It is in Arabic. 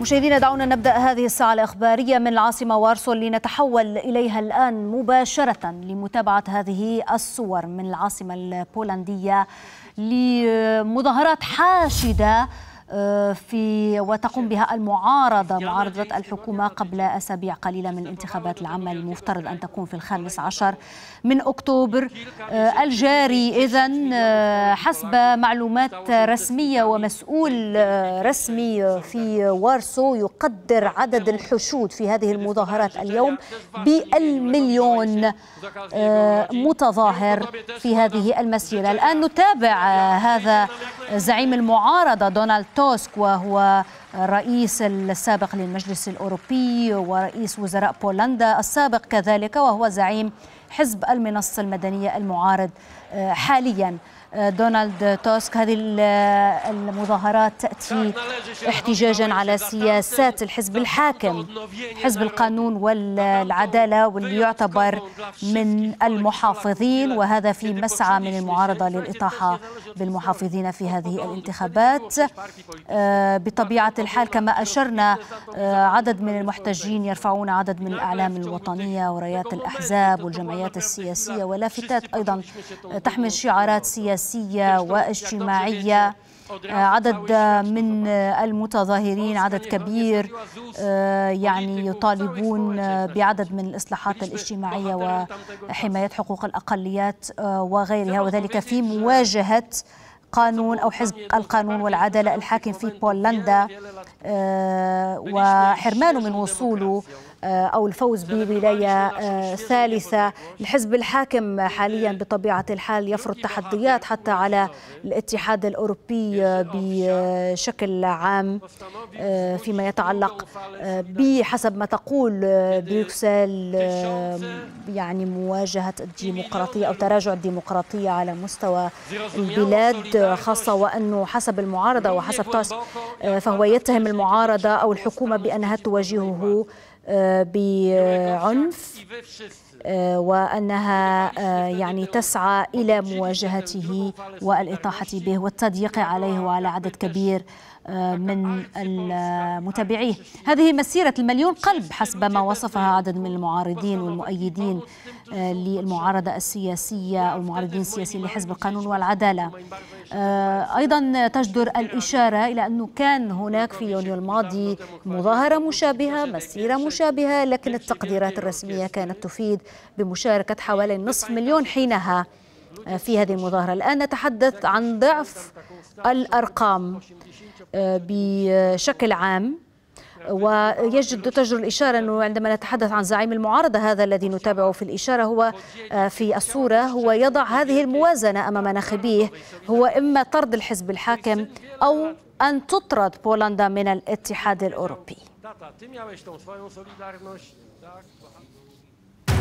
مشاهدينا دعونا نبدا هذه الساعه الاخباريه من العاصمه وارسو لنتحول اليها الان مباشره لمتابعه هذه الصور من العاصمه البولنديه لمظاهرات حاشده آه، في وتقوم بها المعارضة معارضة الحكومة قبل أسابيع قليلة من الانتخابات العامة المفترض أن تكون في الخامس عشر من أكتوبر آه، الجاري إذا آه، حسب معلومات رسمية ومسؤول رسمي في وارسو يقدر عدد الحشود في هذه المظاهرات اليوم بالمليون متظاهر في هذه المسيرة الآن نتابع هذا زعيم المعارضة دونالد توسك وهو الرئيس السابق للمجلس الأوروبي ورئيس وزراء بولندا السابق كذلك وهو زعيم حزب المنصة المدنية المعارض آه، حالياً دونالد توسك هذه المظاهرات تأتي احتجاجا على سياسات الحزب الحاكم حزب القانون والعدالة واللي يعتبر من المحافظين وهذا في مسعى من المعارضة للإطاحة بالمحافظين في هذه الانتخابات آه، بطبيعة الحال كما أشرنا آه، عدد من المحتجين يرفعون عدد من الأعلام الوطنية ورايات الأحزاب والجمعيات السياسية ولافتات أيضا تحمل شعارات سياسية سياسية واجتماعية آه، عدد من المتظاهرين عدد كبير آه، يعني يطالبون آه، بعدد من الإصلاحات الاجتماعية وحماية حقوق الأقليات وغيرها وذلك في مواجهة قانون أو حزب القانون والعدالة الحاكم في بولندا وحرمانه من وصوله أو الفوز بولاية آه، ثالثة الحزب الحاكم حاليا بطبيعة الحال يفرض تحديات حتى على الاتحاد الأوروبي آه، بشكل عام آه، فيما يتعلق بحسب ما تقول بروكسل يعني مواجهة الديمقراطية أو تراجع الديمقراطية على مستوى البلاد خاصة وأنه حسب المعارضة وحسب تاسك فهو يتهم المعارضة أو الحكومة بأنها تواجهه بعنف آه، وأنها آه، يعني تسعى إلى مواجهته والإطاحة به والتضييق عليه وعلى عدد كبير آه، من متابعيه هذه مسيرة المليون قلب حسب ما وصفها عدد من المعارضين والمؤيدين آه، للمعارضة السياسية أو المعارضين السياسيين لحزب القانون والعدالة آه، أيضا تجدر الإشارة إلى أنه كان هناك في يونيو الماضي مظاهرة مشابهة مسيرة مشابهة لكن التقديرات الرسمية كانت تفيد بمشاركة حوالي نصف مليون حينها آه، في هذه المظاهرة الآن نتحدث عن ضعف الأرقام بشكل عام ويجد تجر الإشارة أنه عندما نتحدث عن زعيم المعارضة هذا الذي نتابعه في الإشارة هو آه، في الصورة هو يضع هذه الموازنة أمام ناخبيه هو إما طرد الحزب الحاكم أو أن تطرد بولندا من الاتحاد الأوروبي